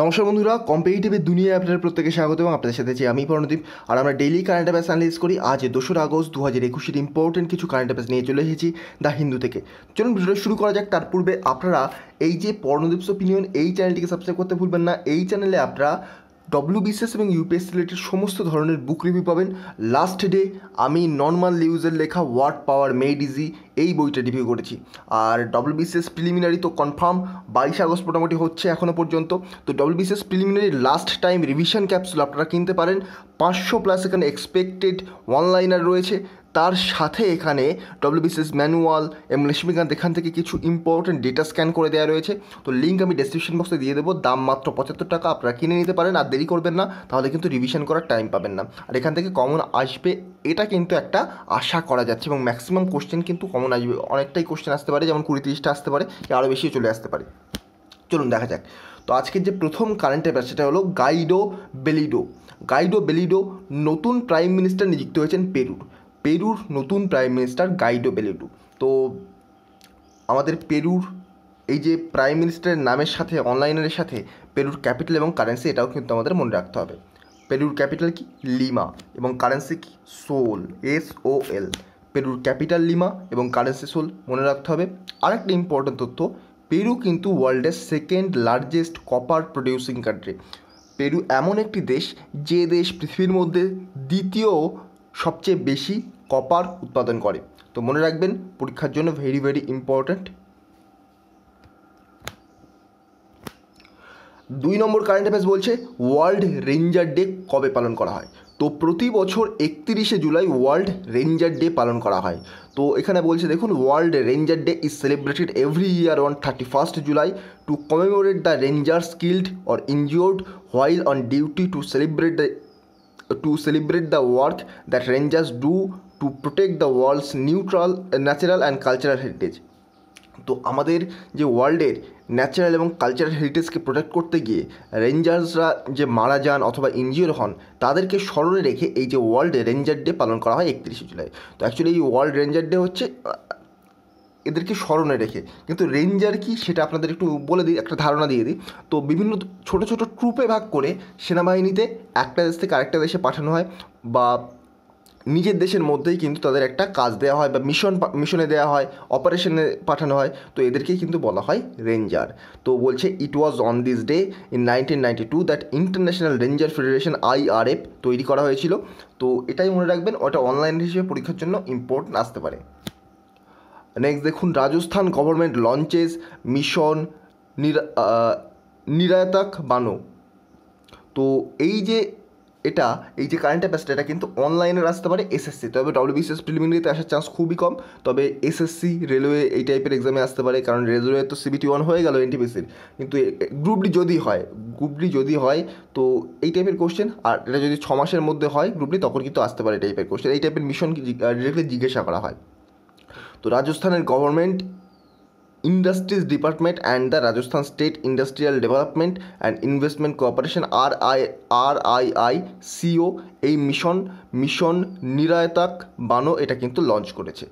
নমস্কার বন্ধুরা কম্পিটিভ দুনিয়া আপনার প্রত্যেকে স্বাগত এবং আপনাদের সাথে যে আমি পর্ণদীপ আর আমরা ডেইলি কারেন্ট অ্যাফেয়ার্স অ্যানালিস করি আজ দোসরা আগস্ট দু হাজার একুশের ইম্পর্টেন্ট কিছু কারেন্ট অ্যাফেয়ার্স নিয়ে চলে এসেছি দ্য হিন্দু থেকে চলুন ভিডিও শুরু করা যাক তার পূর্বে আপনারা এই যে পর্ণদীপস ওপিনিয়ন এই চ্যানেলটিকে সাবস্ক্রাইব করতে ভুলবেন না এই চ্যানেলে আপনারা ডব্লিউ বিসিএস এবং ইউপিএস রিলেটেড সমস্ত ধরনের বুক রিভিউ পাবেন লাস্ট ডে আমি নর্মাল লিউজের লেখা ওয়ার্ড পাওয়ার মেড ইজি এই বইটা রিভিউ করেছি আর ডব্লিউ বিসিএস প্রিলিমিনারি তো কনফার্ম বাইশ আগস্ট মোটামুটি হচ্ছে এখনও পর্যন্ত তো W BCS preliminary last time revision capsule আপনারা কিনতে পারেন পাঁচশো প্লাস এখানে এক্সপেক্টেড ওয়ান রয়েছে তার সাথে এখানে ডব্লিউবিসিএস ম্যানুয়াল এবং লক্ষ্মীকান্ত এখান থেকে কিছু ইম্পর্টেন্ট ডেটা স্ক্যান করে দেওয়া রয়েছে তো লিঙ্ক আমি ডেসক্রিপশন বক্সে দিয়ে দেবো দাম মাত্র পঁচাত্তর টাকা আপনারা কিনে নিতে পারেন আর দেরি করবেন না তাহলে কিন্তু রিভিশন করার টাইম পাবেন না আর এখান থেকে কমন আসবে এটা কিন্তু একটা আশা করা যাচ্ছে এবং ম্যাক্সিমাম কোশ্চেন কিন্তু কমন আসবে অনেকটাই কোশ্চেন আসতে পারে যেমন কুড়ি তিরিশটা আসতে পারে আরও বেশিও চলে আসতে পারে চলুন দেখা যাক তো আজকের যে প্রথম কারেন্টের অ্যাফেয়ার সেটা হলো গাইডো বেলিডো গাইডো বেলিডো নতুন প্রাইম মিনিস্টার নিযুক্ত হয়েছেন পেরুর পেরুর নতুন প্রাইম মিনিস্টার গাইডো বেলেডু তো আমাদের পেরুর এই যে প্রাইম মিনিস্টারের নামের সাথে অনলাইনের সাথে পেরুর ক্যাপিটাল এবং কারেন্সি এটাও কিন্তু আমাদের মনে রাখতে হবে পেরুর ক্যাপিটাল কি লিমা এবং কারেন্সি কি সোল এস ও এল পেরুর ক্যাপিটাল লিমা এবং কারেন্সি সোল মনে রাখতে হবে আরেকটা ইম্পর্ট্যান্ট তথ্য পেরু কিন্তু ওয়ার্ল্ডের second largest copper producing country Peru এমন একটি দেশ যে দেশ পৃথিবীর মধ্যে দ্বিতীয় সবচেয়ে বেশি কপার উৎপাদন করে তো মনে রাখবেন পরীক্ষার জন্য ভেরি ভেরি ইম্পর্ট্যান্ট দুই নম্বর কারেন্ট অ্যাফেয়ার্স বলছে ওয়ার্ল্ড রেঞ্জার ডে কবে পালন করা হয় তো প্রতি বছর একত্রিশে জুলাই ওয়ার্ল্ড রেঞ্জার ডে পালন করা হয় তো এখানে বলছে দেখুন world ranger day is celebrated every year on thirty first July to commemorate the rangers killed or injured while on duty to celebrate the to celebrate the work that rangers do to protect the world's neutral natural and cultural heritage তো আমাদের যে ওয়ার্ল্ডের natural এবং cultural হেরিটেজকে protect করতে গিয়ে রেঞ্জার্সরা যে মারা যান অথবা ইঞ্জিওর হন তাদেরকে স্মরণে রেখে এই যে ওয়ার্ল্ড রেঞ্জার ডে পালন করা হয় একত্রিশে জুলাই তো অ্যাকচুয়ালি এই ওয়ার্ল্ড রেঞ্জার ডে হচ্ছে এদেরকে স্মরণে রেখে কিন্তু রেঞ্জার কি সেটা আপনাদের একটু বলে দিই একটা ধারণা দিয়ে দিই তো বিভিন্ন ছোট ছোট ট্রুপে ভাগ করে সেনাবাহিনীতে একটা দেশ থেকে আরেকটা দেশে পাঠানো হয় বা নিজের দেশের মধ্যেই কিন্তু তাদের একটা কাজ দেওয়া হয় বা মিশন মিশনে দেওয়া হয় অপারেশনে পাঠানো হয় তো এদেরকেই কিন্তু বলা হয় রেঞ্জার তো বলছে it was on this day in nineteen ninety two that international ranger federation IRF তৈরি করা হয়েছিল তো এটাই মনে রাখবেন ওটা অনলাইন হিসেবে পরীক্ষার জন্য ইম্পর্টেন্ট আসতে পারে নেক্সট দেখুন Rajasthan government launches mission Niryatak Bano তো এই যে এটা এই যে কারেন্ট অ্যাফেয়ার্সটা এটা কিন্তু অনলাইনে আসতে পারে এসএসসি তবে ডব্লিউবিসিএস প্রিলিমিনারিতে আসার চান্স খুবই কম তবে এসএসসি রেলওয়ে এই টাইপের এক্সামে আসতে পারে কারণ রেলওয়ে তো সিবিটি ওয়ান হয়ে গেল এনটিপিসির কিন্তু গ্রুপ ডি যদি হয় গ্রুপ ডি যদি হয় তো এই টাইপের কোশ্চেন আর এটা যদি ছ মাসের মধ্যে হয় গ্রুপ ডি তখন কিন্তু আসতে পারে টাইপের কোশ্চেন এই টাইপের মিশন ডিরেক্টলি জিজ্ঞাসা করা হয় তো রাজস্থানের government industries department and the Rajasthan state industrial development and investment corporation R I R I I CO এই মিশন মিশন নিরায়তাক বানো এটা কিন্তু লঞ্চ করেছে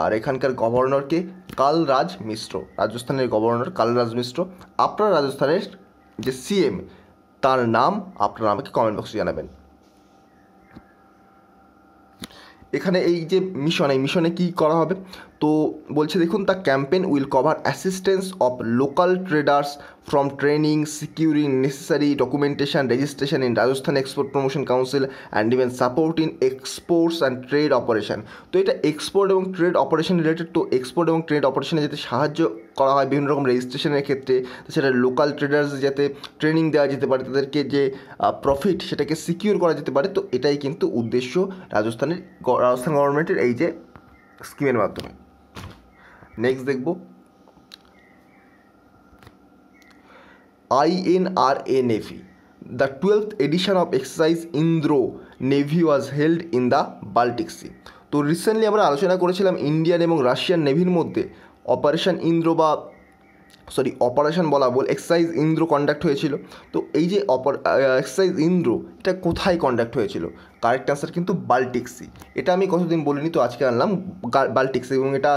আর এখানকার গভর্নরকে কালরাজ মিশ্র রাজস্থানের গভর্নর কালরাজ মিশ্র আপনার রাজস্থানের যে সিএম তার নাম আপনারা আমাকে কমেন্ট বক্সে জানাবেন এখানে এই যে মিশন এই মিশনে কী করা হবে তো বলছে দেখুন the campaign will cover assistance of local traders from training, securing necessary documentation, registration in Rajasthan Export Promotion Council and even supporting exports and trade operation তো এটা এক্সপোর্ট এবং ট্রেড অপারেশন রিলেটেড তো এক্সপোর্ট এবং trade অপারেশনে যাতে সাহায্য করা হয় বিভিন্ন রকম রেজিস্ট্রেশনের ক্ষেত্রে সেটা লোকাল ট্রেডার্স যাতে ট্রেনিং দেওয়া যেতে পারে তাদেরকে যে প্রফিট সেটাকে সিকিউর করা যেতে পারে তো এটাই কিন্তু উদ্দেশ্য রাজস্থানের রাজস্থান গভর্নমেন্টের এই যে স্কিমের মাধ্যমে নেক্সট দেখব আইএনআরএ navy the twelfth edition of exercise Indra navy was held in the Baltic sea তো রিসেন্টলি আমরা আলোচনা করেছিলাম ইন্ডিয়ান এবং রাশিয়ান নেভির মধ্যে অপারেশন ইন্দ্র বা সরি অপারেশন বলা বল এক্সারসাইজ ইন্দ্র কন্ডাক্ট হয়েছিল তো এই যে অপার এক্সারসাইজ ইন্দ্র এটা কোথায় কন্ডাক্ট হয়েছিল কারেক্ট অ্যান্সার কিন্তু বাল্টিক সি এটা আমি কতদিন বলিনি তো আজকে আনলাম বাল্টিক সি এবং এটা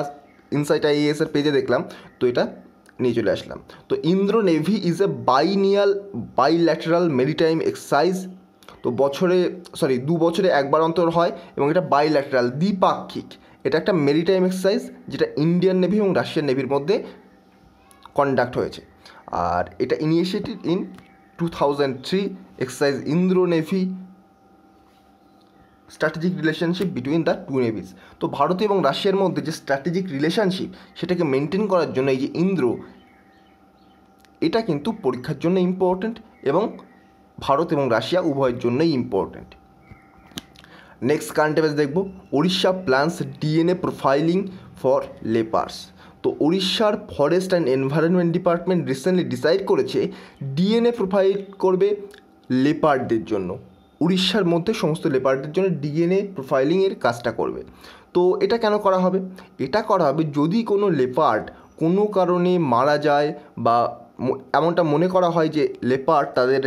ইনসাইট আইএস এর পেজে দেখলাম তো এটা নিয়ে চলে আসলাম তো Indra navy is a biennial bilateral maritime exercise তো বছরে সরি দু বছরে একবার অন্তর হয় এবং এটা বাইল্যাটারাল দ্বিপাক্ষিক এটা একটা মেরিটাইম এক্সারসাইজ যেটা ইন্ডিয়ান নেভি এবং রাশিয়ান নেভির মধ্যে কন্ডাক্ট হয়েছে আর এটা initiative in two thousand three exercise Indra navy strategic relationship between the two navies তো ভারত এবং রাশিয়ার মধ্যে যে স্ট্র্যাটেজিক রিলেশনশিপ সেটাকে মেনটেন করার জন্য এই যে ইন্দ্র এটা কিন্তু পরীক্ষার জন্য ইম্পর্ট্যান্ট এবং ভারত এবং রাশিয়া উভয়ের জন্যই ইম্পর্ট্যান্ট নেক্সট কারেন্ট অ্যাফেয়ার্স দেখব Odisha plans DNA profiling for leopards তো উড়িষ্যার forest and environment department recently decide করেছে ডিএনএ প্রোফাইল করবে লেপার্ডদের জন্য উড়িষ্যার মধ্যে সমস্ত লেপারদের জন্য ডিএনএ প্রোফাইলিংয়ের কাজটা করবে তো এটা কেন করা হবে এটা করা হবে যদি কোনো লেপার্ড কোনো কারণে মারা যায় বা এমনটা মনে করা হয় যে লেপার্ড তাদের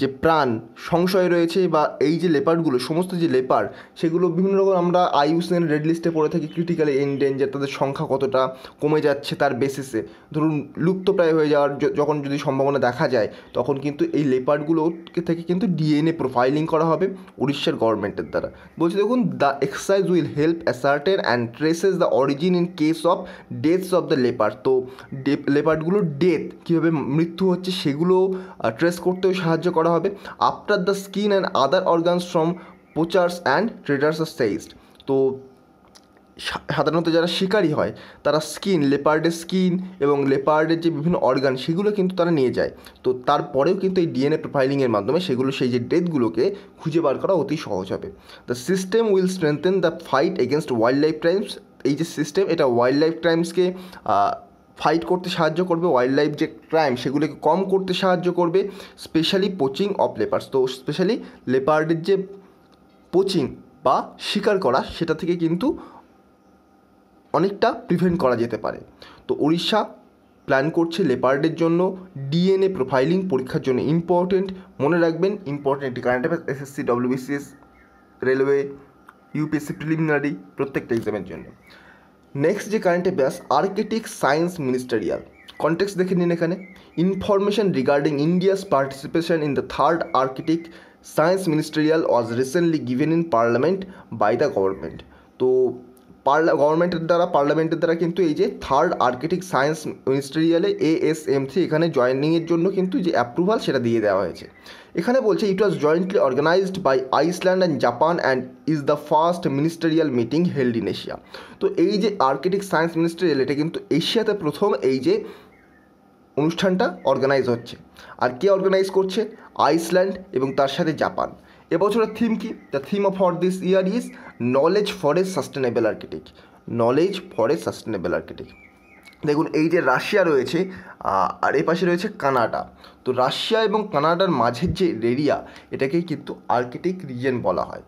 যে প্রাণ সংশয় রয়েছে বা এই যে লেপার্ডগুলো সমস্ত যে লেপার সেগুলো বিভিন্ন রকম আমরা আইউসেন রেড লিস্টে পড়ে থাকি ক্রিটিক্যালি এন্ডেঞ্জার তাদের সংখ্যা কতটা কমে যাচ্ছে তার বেসিসে ধরুন লুপ্তপ্রায় হয়ে যাওয়ার যখন যদি সম্ভাবনা দেখা যায় তখন কিন্তু এই লেপার্ডগুলোকে থেকে কিন্তু ডিএনএ প্রোফাইলিং করা হবে উড়িষ্যার গভর্নমেন্টের দ্বারা বলছি দেখুন the exercise will help ascertain and traces the origin in case of deaths of the leopard তো লেপার্ডগুলোর ডেথ কীভাবে মৃত্যু হচ্ছে সেগুলো ট্রেস করতেও সাহায্য করা হবে after the skin and other organs from poachers and traders আর সেইসড তো সাধারণত যারা শিকারি হয় তারা স্কিন লেপার্ডের স্কিন এবং লেপার্ডের যে বিভিন্ন অর্গান সেগুলো কিন্তু তারা নিয়ে যায় তো তারপরেও কিন্তু এই ডিএনএ প্রোফাইলিংয়ের মাধ্যমে সেগুলো সেই যে ডেথগুলোকে খুঁজে বার করা অতি সহজ হবে the system will strengthen the fight against wild life crimes এই যে সিস্টেম এটা ওয়াইল্ড লাইফ ক্রাইমসকে ফাইট করতে সাহায্য করবে ওয়াইল্ড লাইফ যে ক্রাইম সেগুলোকে কম করতে সাহায্য করবে স্পেশালি পোচিং অফ লেপার্স তো স্পেশালি লেপার্ডের যে পোচিং বা শিকার করা সেটা থেকে কিন্তু অনেকটা প্রিভেন্ট করা যেতে পারে তো উড়িষ্যা প্ল্যান করছে লেপার্ডের জন্য ডিএনএ প্রোফাইলিং পরীক্ষার জন্য ইম্পর্টেন্ট মনে রাখবেন important current affairs SSC WBCS railway UPSC preliminary প্রত্যেকটা এক্সামের জন্য নেক্সট যে current affairs architect science ministerial context দেখে নিন এখানে information regarding India's participation in the third architect science ministerial was recently given in parliament by the government তো পার্লা গভর্নমেন্টের দ্বারা পার্লামেন্টের দ্বারা কিন্তু এই যে থার্ড আর্কিটেক্ট সায়েন্স মিনিস্ট্রিয়ালে এএসএমসি এখানে জয়নিংয়ের জন্য কিন্তু যে অ্যাপ্রুভাল সেটা দিয়ে দেওয়া হয়েছে এখানে বলছে it was jointly organised by Iceland and Japan and is the first ministerial meeting held in Asia তো এই যে আর্কিটেক্ট সায়েন্স মিনিস্ট্রিয়াল এটা কিন্তু এশিয়াতে প্রথম এই যে অনুষ্ঠানটা অর্গানাইজ হচ্ছে আর কে অর্গানাইজ করছে আইসল্যান্ড এবং তার সাথে জাপান এবছরের থিম কি the theme of for this year is knowledge for a sustainable architect knowledge for a sustainable architect দেখুন এই যে রাশিয়া রয়েছে আর এ পাশে রয়েছে কানাডা তো রাশিয়া এবং কানাডার মাঝের যে এরিয়া এটাকেই কিন্তু আর্কিটেক রিজিয়ন বলা হয়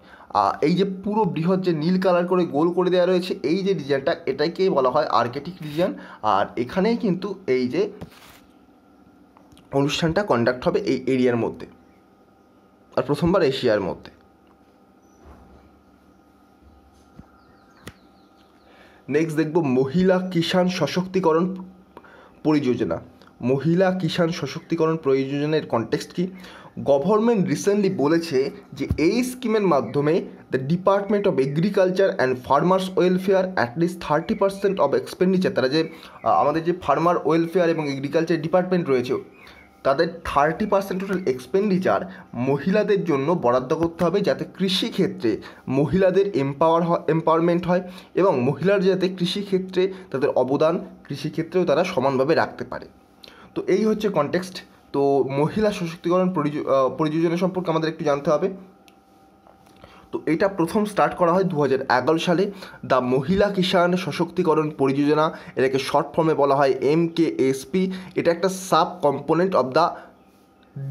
এই যে পুরো বৃহৎ যে নীল কালার করে গোল করে দেওয়া রয়েছে এই যে রিজিয়নটা এটাকেই বলা হয় আর্কিটেক রিজন আর এখানেই কিন্তু এই যে অনুষ্ঠানটা কন্ডাক্ট হবে এই এরিয়ার মধ্যে আর প্রথমবার এশিয়ার মধ্যে নেক্সট দেখব মহিলা কিষাণ সশক্তিকরণ পরিযোজনা মহিলা কিষাণ সশক্তিকরণ প্রয়োজনের কনটেক্সট কি গভর্নমেন্ট রিসেন্টলি বলেছে যে এই স্কিমের মাধ্যমে the department of agriculture and farmers welfare at least thirty percent of expenditure তারা যে আমাদের যে ফার্মার ওয়েলফেয়ার এবং এগ্রিকালচার ডিপার্টমেন্ট রয়েছে তাদের থার্টি পার্সেন্ট টোটাল এক্সপেন্ডিচার মহিলাদের জন্য বরাদ্দ করতে হবে যাতে কৃষিক্ষেত্রে মহিলাদের এম্পাওয়ার এম্পাওয়ারমেন্ট হয় এবং মহিলার যাতে কৃষিক্ষেত্রে তাদের অবদান কৃষিক্ষেত্রেও তারা সমানভাবে রাখতে পারে তো এই হচ্ছে কনটেক্সট তো মহিলা সশক্তিকরণ প্রযোজনা সম্পর্কে আমাদের একটু জানতে হবে তো এটা প্রথম স্টার্ট করা হয় দু সালে দ্য মহিলা কিষাণ সশক্তিকরণ পরিযোজনা এটাকে শর্ট ফর্মে বলা হয় এম কে এসপি এটা একটা sub component of the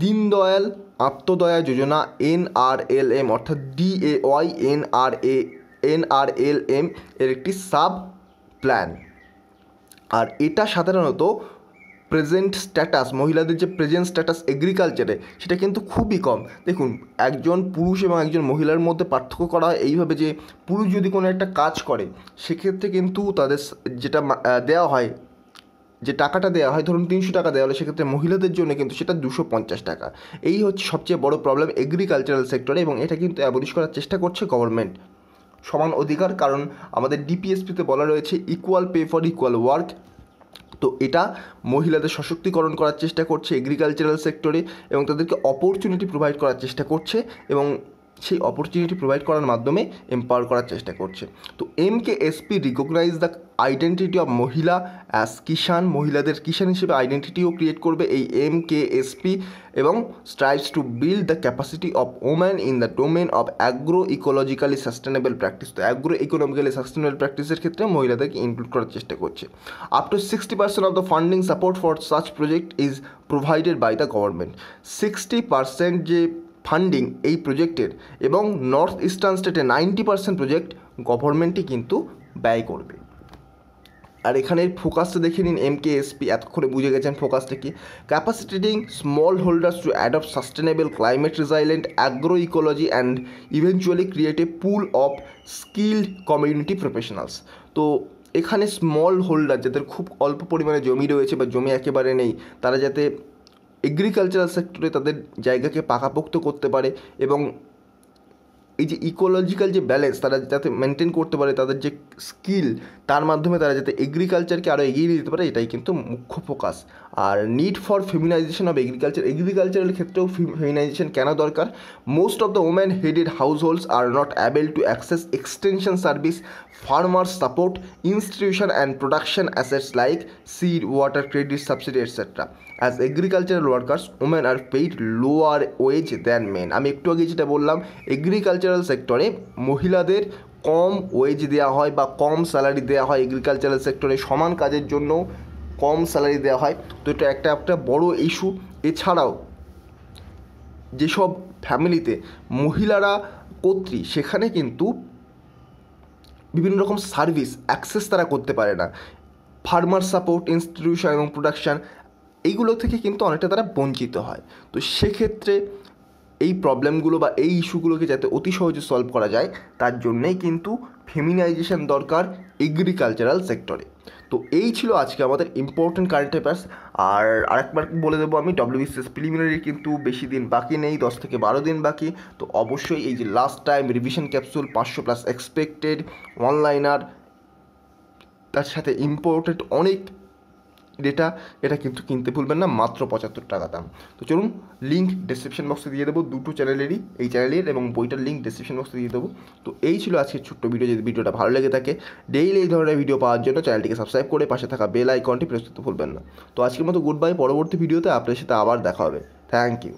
Deendayal Antyodaya Yojana NRLM অর্থাৎ ডিএওয়াই এল এনআরএলএম এর একটি সাব প্ল্যান আর এটা সাধারণত প্রেজেন্ট স্ট্যাটাস মহিলাদের যে প্রেজেন্ট স্ট্যাটাস এগ্রিকালচারে সেটা কিন্তু খুবই কম দেখুন একজন পুরুষ এবং একজন মহিলার মধ্যে পার্থক্য করা হয় এইভাবে যে পুরুষ যদি কোনো একটা কাজ করে সেক্ষেত্রে কিন্তু তাদের যেটা দেওয়া হয় যে টাকাটা দেওয়া হয় ধরুন তিনশো টাকা দেওয়া হলে সেক্ষেত্রে মহিলাদের জন্য কিন্তু সেটা দুশো পঞ্চাশ টাকা এই হচ্ছে সবচেয়ে বড় প্রবলেম এগ্রিকালচারাল সেক্টরে এবং এটা কিন্তু অ্যাবলিশ করার চেষ্টা করছে গভর্নমেন্ট সমান অধিকার কারণ আমাদের ডিপিএসপিতে বলা রয়েছে equal pay for equal work তো এটা মহিলাদের সশক্তিকরণ করার চেষ্টা করছে এগ্রিকালচারাল সেক্টরে এবং তাদেরকে অপরচুনিটি প্রোভাইড করার চেষ্টা করছে এবং সেই অপরচুনিটি প্রোভাইড করার মাধ্যমে এম্পাওয়ার করার চেষ্টা করছে তো M K SP recognise the identity of mahila as kisan মহিলাদের কিষাণ হিসেবে আইডেন্টিটিও ক্রিয়েট করবে এই এম কে এসপি এবং strives to build the capacity of woman in the domain of agro ecologically sustainable practice তো অ্যাগ্রো ইকোনমিক্যালি সাস্টেনেবল প্র্যাকটিসের ক্ষেত্রে মহিলাদেরকে ইনক্লুড করার চেষ্টা করছে up to sixty percent of the funding support for such project is provided by the government sixty percent যে funding এই প্রজেক্টের এবং নর্থ ইস্টার্ন স্টেটে নাইনটি পার্সেন্ট প্রজেক্ট গভর্নমেন্টই কিন্তু ব্যয় করবে আর এখানের ফোকাসটা দেখে নিন এম কে এসপি এতক্ষণে বুঝে গেছেন ফোকাসটা কি capacitating small holders to adopt sustainable climate resilient agro ecology and eventually create a pool of skilled community professionals তো এখানে স্মল হোল্ডার যাদের খুব অল্প পরিমাণে জমি রয়েছে বা জমি একেবারে নেই তারা যাতে এগ্রিকালচারাল সেক্টরে তাদের জায়গাকে পাকাপোক্ত করতে পারে এবং এই যে ইকোলজিক্যাল যে ব্যালেন্স তারা যাতে মেনটেন করতে পারে তাদের যে স্কিল তার মাধ্যমে তারা যাতে এগ্রিকালচারকে আরও এগিয়ে নিয়ে যেতে পারে এটাই কিন্তু মুখ্য ফোকাস আর need for feminisation of agriculture এগ্রিকালচারের ক্ষেত্রেও ফেমিনাইজেশন কেন দরকার most of the women headed house holds are not able to access extension service farmer support institution and production assets like seed water credit subsidy etcetera as agricultural workers women are paid lower wage than men আমি একটু আগে যেটা বললাম agricultural সেক্টরে মহিলাদের কম wedge দেওয়া হয় বা কম স্যালারি দেওয়া হয় এগ্রিকালচারাল সেক্টরে সমান কাজের জন্য কম স্যালারি দেওয়া হয় তো এটা একটা একটা বড় ইস্যু এছাড়াও যেসব ফ্যামিলিতে মহিলারা কর্ত্রী সেখানে কিন্তু বিভিন্ন রকম সার্ভিস অ্যাক্সেস তারা করতে পারে না ফার্মার সাপোর্ট ইনস্টিটিউশন এবং প্রোডাকশান এইগুলো থেকে কিন্তু অনেকটা তারা বঞ্চিত হয় তো সেক্ষেত্রে এই প্রবলেমগুলো বা এই ইস্যুগুলোকে যাতে অতি সহজে সলভ করা যায় তার জন্যেই কিন্তু ফেমিনাইজেশন দরকার এগ্রিকালচারাল সেক্টরে তো এই ছিল আজকে আমাদের ইম্পর্টেন্ট কারেন্ট অ্যাফেয়ার্স আর আরেকবার বলে দেবো আমি ডব্লিউবিসিএস প্রিলিমিনারি কিন্তু বেশি দিন বাকি নেই দশ থেকে বারো দিন বাকি তো অবশ্যই এই যে লাস্ট টাইম রিভিশন ক্যাপসুল পাঁচশো প্লাস এক্সপেক্টেড অনলাইনার তার সাথে ইম্পর্টেন্ট অনেক ডেটা এটা কিন্তু কিনতে ভুলবেন না মাত্র পঁচাত্তর টাকা দাম তো চলুন লিঙ্ক ডিসক্রিপশন বক্সে দিয়ে দেবো দুটো চ্যানেলেরই এই চ্যানেলের এবং বইটার লিঙ্ক ডিসক্রিপশন বক্সে দিয়ে দেবো তো এই ছিল আজকের ছোট্ট ভিডিও যদি ভিডিওটা ভালো লেগে থাকে ডেইলি এই ধরনের ভিডিও পাওয়ার জন্য চ্যানেলটিকে সাবস্ক্রাইব করে পাশে থাকা বেল আইকনটি প্রেস করতে ভুলবেন না তো আজকের মতো গুড বাই পরবর্তী ভিডিওতে আপনার সাথে আবার দেখা হবে থ্যাংক ইউ